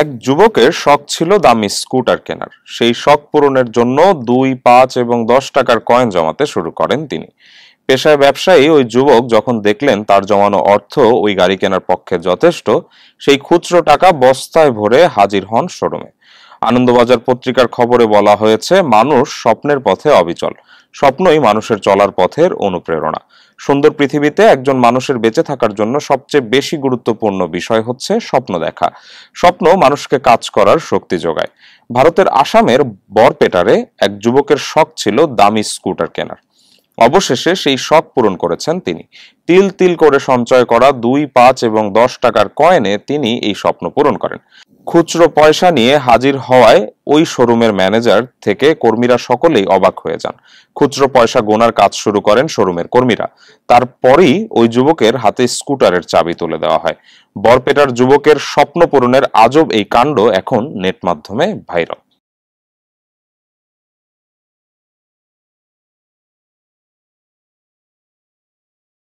এক যুবকের শখ ছিল দামি স্কুটার কেনার সেই শখ পূরণের জন্য দুই পাঁচ এবং দশ টাকার কয়েন জমাতে শুরু করেন তিনি পেশায় ব্যবসায়ী ওই যুবক যখন দেখলেন তার জমানো অর্থ ওই গাড়ি কেনার পক্ষে যথেষ্ট সেই খুচরো টাকা বস্তায় ভরে হাজির হন শোরুমে আনন্দবাজার পত্রিকার খবরে বলা হয়েছে মানুষ স্বপ্নের পথে অবিচল স্বপ্নই মানুষের চলার পথের অনুপ্রেরণা সুন্দর পৃথিবীতে একজন মানুষের বেঁচে থাকার জন্য সবচেয়ে বেশি গুরুত্বপূর্ণ বিষয় হচ্ছে স্বপ্ন দেখা স্বপ্ন মানুষকে কাজ করার শক্তি যোগায় ভারতের আসামের বরপেটারে এক যুবকের শখ ছিল দামি স্কুটার কেনার অবশেষে সেই শখ পূরণ করেছেন তিনি তিল তিল করে সঞ্চয় করা দুই পাঁচ এবং দশ টাকার কয়েনে তিনি এই স্বপ্ন পূরণ করেন খুচরো পয়সা নিয়ে হাজির হওয়ায় ওই শোরুমের ম্যানেজার থেকে কর্মীরা সকলেই অবাক হয়ে যান খুচরো পয়সা গোনার কাজ শুরু করেন শোরুমের কর্মীরা তারপরই ওই যুবকের হাতে স্কুটারের চাবি তুলে দেওয়া হয় বরপেটার যুবকের স্বপ্ন পূরণের আজব এই কাণ্ড এখন নেট মাধ্যমে ভাইরাল